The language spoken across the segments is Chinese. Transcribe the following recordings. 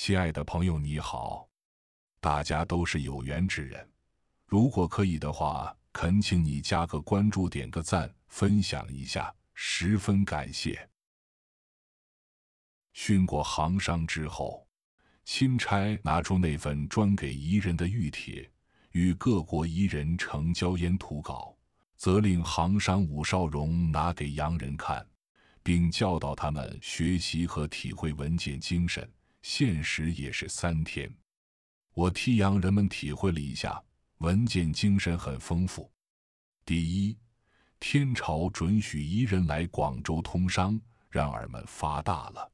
亲爱的朋友，你好，大家都是有缘之人。如果可以的话，恳请你加个关注，点个赞，分享一下，十分感谢。训过行商之后，钦差拿出那份专给彝人的玉帖，与各国彝人成交烟土稿，责令行商武少荣拿给洋人看，并教导他们学习和体会文件精神。限时也是三天，我替洋人们体会了一下，文件精神很丰富。第一天朝准许彝人来广州通商，让尔们发大了，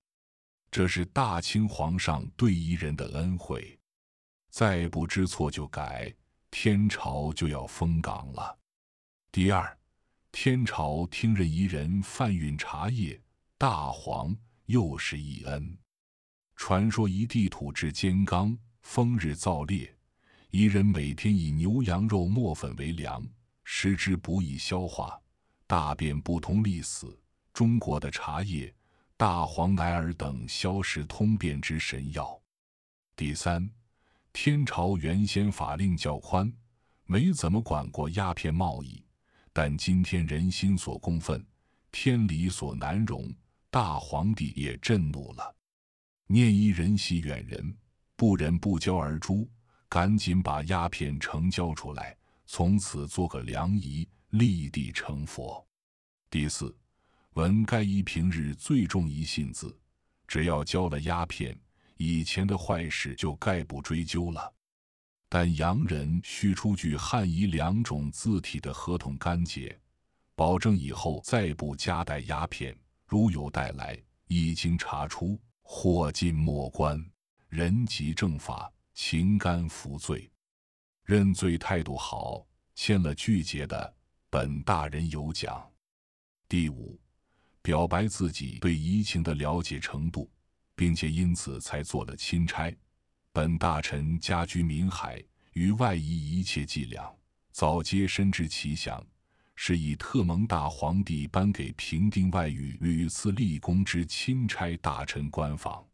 这是大清皇上对彝人的恩惠。再不知错就改，天朝就要封港了。第二天朝听任彝人贩运茶叶、大黄，又是一恩。传说一地土质坚刚，风日燥烈，宜人每天以牛羊肉磨粉为粮，食之不易消化，大便不通，利死。中国的茶叶、大黄、奶尔等消食通便之神药。第三，天朝原先法令较宽，没怎么管过鸦片贸易，但今天人心所共愤，天理所难容，大皇帝也震怒了。念一人系远人，不忍不交而诛，赶紧把鸦片成交出来，从此做个良医，立地成佛。第四，文盖伊平日最重一信字，只要交了鸦片，以前的坏事就概不追究了。但洋人需出具汉夷两种字体的合同干结，保证以后再不夹带鸦片，如有带来，一经查出。祸尽莫关，人及正法，情甘服罪，认罪态度好，签了拒结的，本大人有奖。第五，表白自己对移情的了解程度，并且因此才做了钦差，本大臣家居民海，于外移一切伎俩，早皆深知其详。是以特蒙大皇帝颁给平定外夷屡次立功之钦差大臣官房。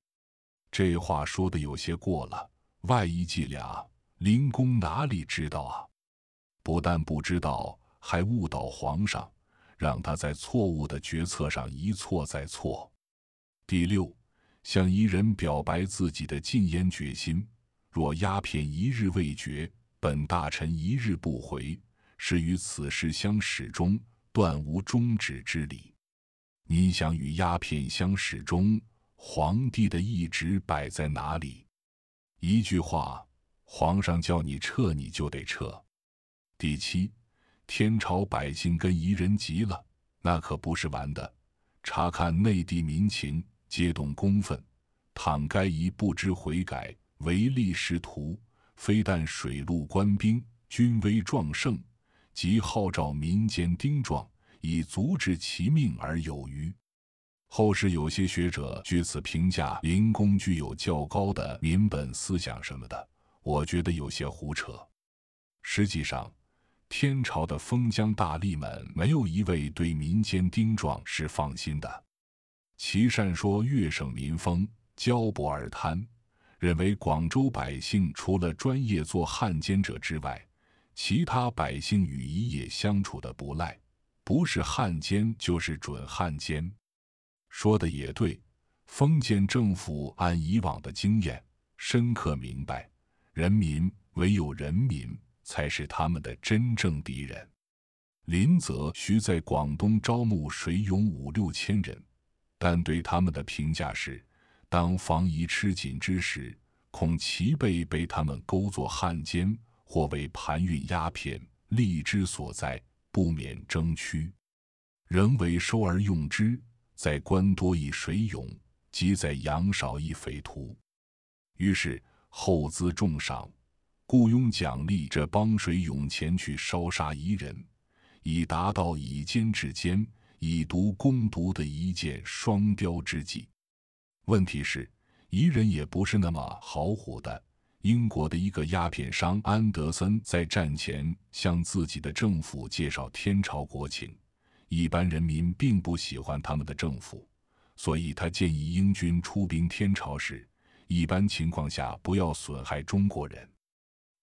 这话说的有些过了。外夷伎俩，灵公哪里知道啊？不但不知道，还误导皇上，让他在错误的决策上一错再错。第六，向伊人表白自己的禁烟决心。若鸦片一日未绝，本大臣一日不回。是与此事相始终，断无终止之理。你想与鸦片相始终？皇帝的意志摆在哪里？一句话，皇上叫你撤，你就得撤。第七，天朝百姓跟夷人急了，那可不是玩的。查看内地民情，皆动公愤。倘该夷不知悔改，唯利是图，非但水陆官兵军威壮盛。即号召民间丁壮，以足致其命而有余。后世有些学者据此评价林公具有较高的民本思想什么的，我觉得有些胡扯。实际上，天朝的封疆大吏们没有一位对民间丁壮是放心的。齐善说粤省民风骄薄而贪，认为广州百姓除了专业做汉奸者之外。其他百姓与一也相处的不赖，不是汉奸就是准汉奸。说的也对，封建政府按以往的经验，深刻明白，人民唯有人民才是他们的真正敌人。林则徐在广东招募水勇五六千人，但对他们的评价是：当防夷吃紧之时，恐其辈被他们勾作汉奸。或为盘运鸦片，利之所在，不免征趋；人为收而用之，在官多一水涌，即在洋少一匪徒。于是厚资重赏，雇佣奖励，这帮水涌前去烧杀彝人，以达到以奸制奸、以毒攻毒的一箭双雕之计。问题是，彝人也不是那么好唬的。英国的一个鸦片商安德森在战前向自己的政府介绍天朝国情，一般人民并不喜欢他们的政府，所以他建议英军出兵天朝时，一般情况下不要损害中国人。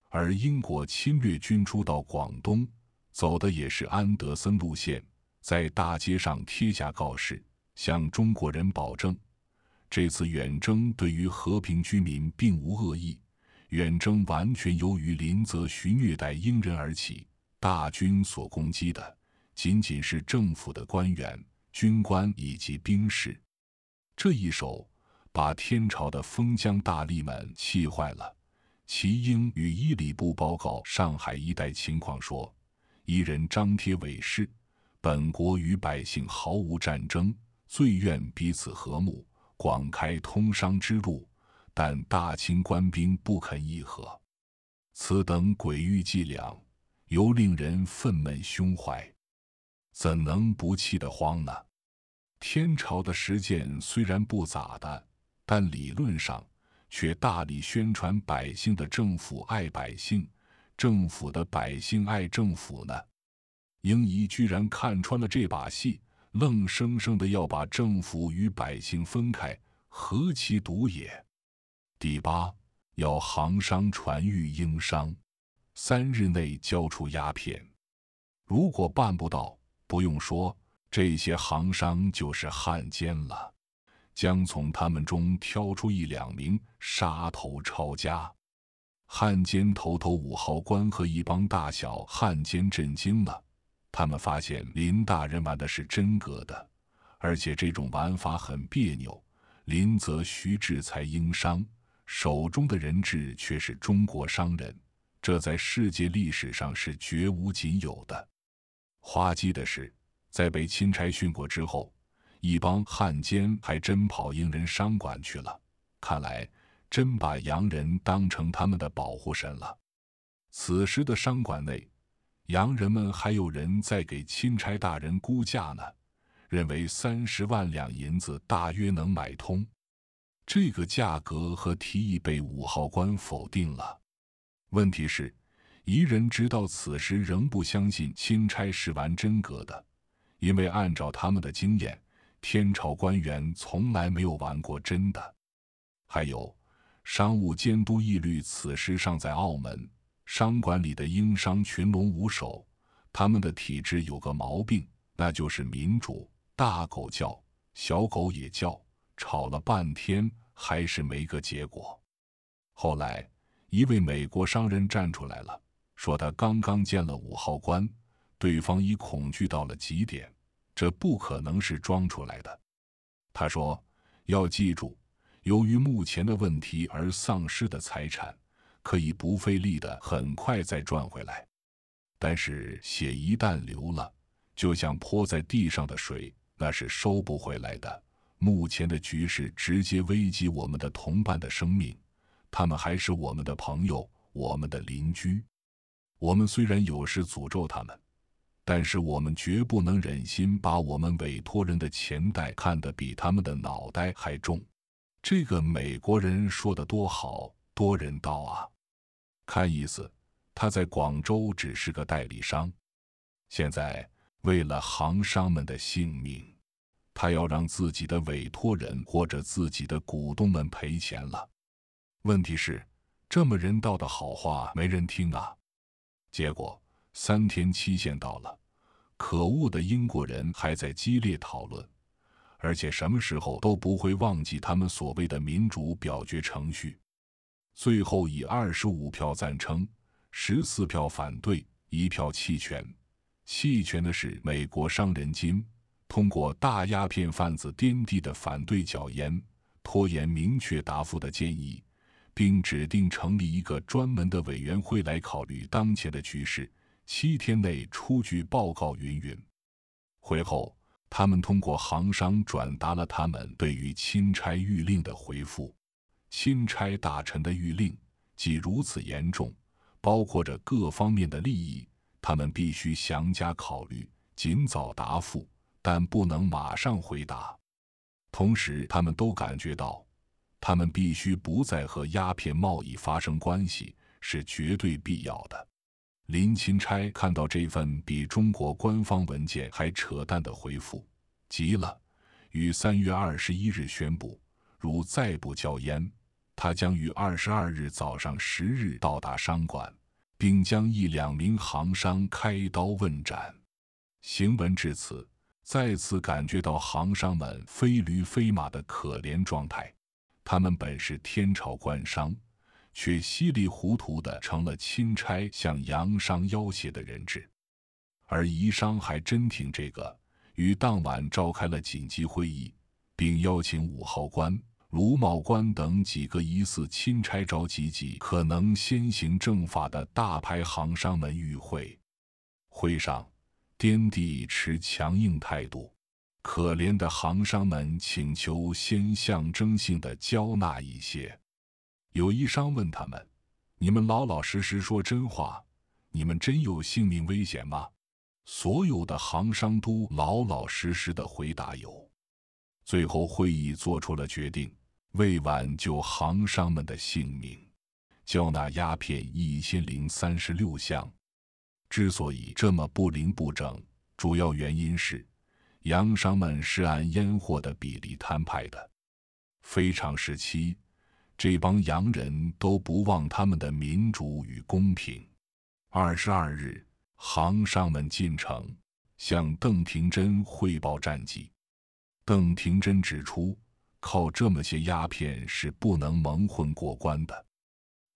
而英国侵略军出到广东，走的也是安德森路线，在大街上贴下告示，向中国人保证，这次远征对于和平居民并无恶意。远征完全由于林则徐虐待英人而起，大军所攻击的仅仅是政府的官员、军官以及兵士，这一手把天朝的封疆大吏们气坏了。齐英与伊里布报告上海一带情况说：“伊人张贴伪誓，本国与百姓毫无战争，最愿彼此和睦，广开通商之路。”但大清官兵不肯议和，此等诡异伎俩，尤令人愤懑胸怀，怎能不气得慌呢？天朝的实践虽然不咋的，但理论上却大力宣传百姓的政府爱百姓，政府的百姓爱政府呢。英仪居然看穿了这把戏，愣生生的要把政府与百姓分开，何其毒也！第八，要行商传谕英商，三日内交出鸦片。如果办不到，不用说，这些行商就是汉奸了，将从他们中挑出一两名杀头抄家。汉奸头头五号官和一帮大小汉奸震惊了，他们发现林大人玩的是真格的，而且这种玩法很别扭。林则徐制裁英商。手中的人质却是中国商人，这在世界历史上是绝无仅有的。滑稽的是，在被钦差训过之后，一帮汉奸还真跑英人商馆去了。看来真把洋人当成他们的保护神了。此时的商馆内，洋人们还有人在给钦差大人估价呢，认为三十万两银子大约能买通。这个价格和提议被五号官否定了。问题是，彝人直到此时仍不相信钦差是玩真格的，因为按照他们的经验，天朝官员从来没有玩过真的。还有，商务监督义律此时尚在澳门商馆里的英商群龙无首，他们的体制有个毛病，那就是民主，大狗叫，小狗也叫。吵了半天还是没个结果。后来，一位美国商人站出来了，说他刚刚见了五号官，对方已恐惧到了极点，这不可能是装出来的。他说：“要记住，由于目前的问题而丧失的财产，可以不费力的很快再赚回来。但是血一旦流了，就像泼在地上的水，那是收不回来的。”目前的局势直接危及我们的同伴的生命，他们还是我们的朋友，我们的邻居。我们虽然有时诅咒他们，但是我们绝不能忍心把我们委托人的钱袋看得比他们的脑袋还重。这个美国人说的多好，多人道啊！看意思，他在广州只是个代理商，现在为了行商们的性命。他要让自己的委托人或者自己的股东们赔钱了。问题是，这么人道的好话没人听啊。结果三天期限到了，可恶的英国人还在激烈讨论，而且什么时候都不会忘记他们所谓的民主表决程序。最后以二十五票赞成，十四票反对，一票弃权。弃权的是美国商人金。通过大鸦片贩子颠地的反对缴严、拖延明确答复的建议，并指定成立一个专门的委员会来考虑当前的局势，七天内出具报告。云云。回后，他们通过行商转达了他们对于钦差谕令的回复。钦差大臣的谕令既如此严重，包括着各方面的利益，他们必须详加考虑，尽早答复。但不能马上回答。同时，他们都感觉到，他们必须不再和鸦片贸易发生关系是绝对必要的。林钦差看到这份比中国官方文件还扯淡的回复，急了，于三月二十一日宣布：如再不交烟，他将于二十二日早上十日到达商馆，并将一两名行商开刀问斩。行文至此。再次感觉到行商们非驴非马的可怜状态，他们本是天朝官商，却稀里糊涂的成了钦差向洋商要挟的人质。而宜商还真挺这个于当晚召开了紧急会议，并邀请五号官、卢茂官等几个疑似钦差着急急可能先行正法的大牌行商们与会。会上。滇地持强硬态度，可怜的行商们请求先象征性的交纳一些。有一商问他们：“你们老老实实说真话，你们真有性命危险吗？”所有的行商都老老实实的回答：“有。”最后会议做出了决定：为挽救行商们的性命，交纳鸦片一千零三十六箱。之所以这么不灵不整，主要原因是洋商们是按烟货的比例摊派的。非常时期，这帮洋人都不忘他们的民主与公平。二十二日，行商们进城，向邓廷桢汇报战绩。邓廷桢指出，靠这么些鸦片是不能蒙混过关的。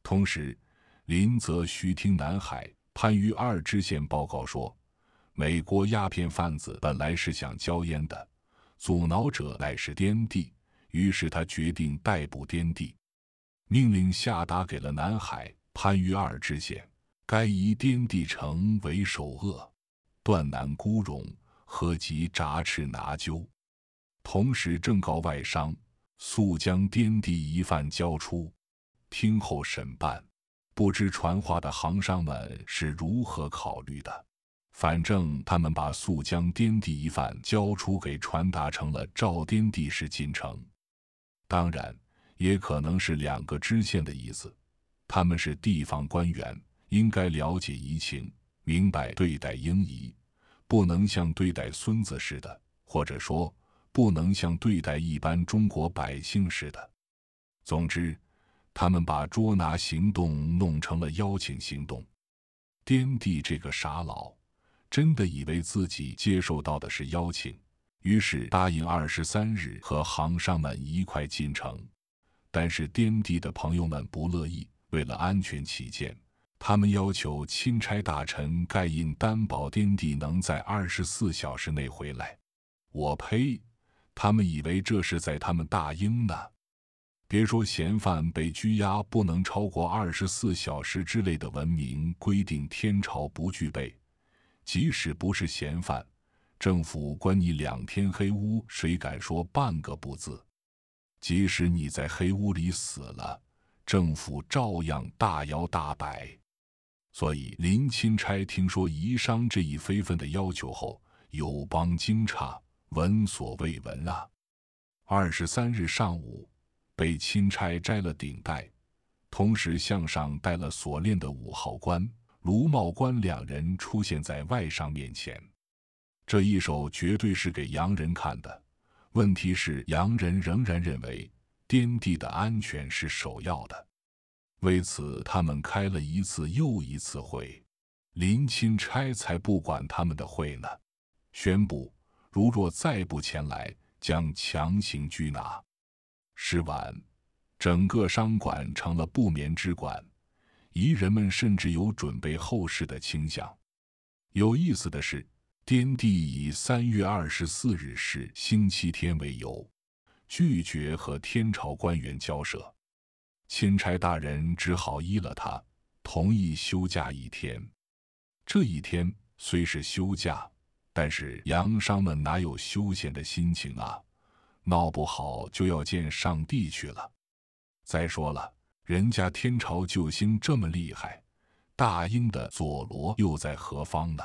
同时，林则徐听南海。番禺二知县报告说，美国鸦片贩子本来是想交烟的，阻挠者乃是滇地，于是他决定逮捕滇地，命令下达给了南海番禺二知县，该以滇地城为首恶，断南孤戎，合集札翅拿阄，同时正告外商，速将滇地疑犯交出，听候审办。不知传话的行商们是如何考虑的？反正他们把素江滇地一犯交出，给传达成了赵滇地是进城。当然，也可能是两个知县的意思。他们是地方官员，应该了解疫情，明白对待英仪，不能像对待孙子似的，或者说不能像对待一般中国百姓似的。总之。他们把捉拿行动弄成了邀请行动，滇帝这个傻老，真的以为自己接受到的是邀请，于是答应二十三日和行商们一块进城。但是滇帝的朋友们不乐意，为了安全起见，他们要求钦差大臣盖印担保滇帝能在二十四小时内回来。我呸！他们以为这是在他们大英呢。别说嫌犯被拘押不能超过二十四小时之类的文明规定，天朝不具备。即使不是嫌犯，政府关你两天黑屋，谁敢说半个不字？即使你在黑屋里死了，政府照样大摇大摆。所以，林钦差听说宜商这一非分的要求后，友邦惊诧，闻所未闻啊！二十三日上午。被钦差摘了顶戴，同时向上戴了锁链的五号官卢茂官两人出现在外商面前，这一手绝对是给洋人看的。问题是，洋人仍然认为滇地的安全是首要的，为此他们开了一次又一次会。林钦差才不管他们的会呢，宣布如若再不前来，将强行拘拿。是晚，整个商馆成了不眠之馆，彝人们甚至有准备后事的倾向。有意思的是，滇帝以三月二十四日是星期天为由，拒绝和天朝官员交涉，钦差大人只好依了他，同意休假一天。这一天虽是休假，但是洋商们哪有休闲的心情啊？闹不好就要见上帝去了。再说了，人家天朝救星这么厉害，大英的佐罗又在何方呢？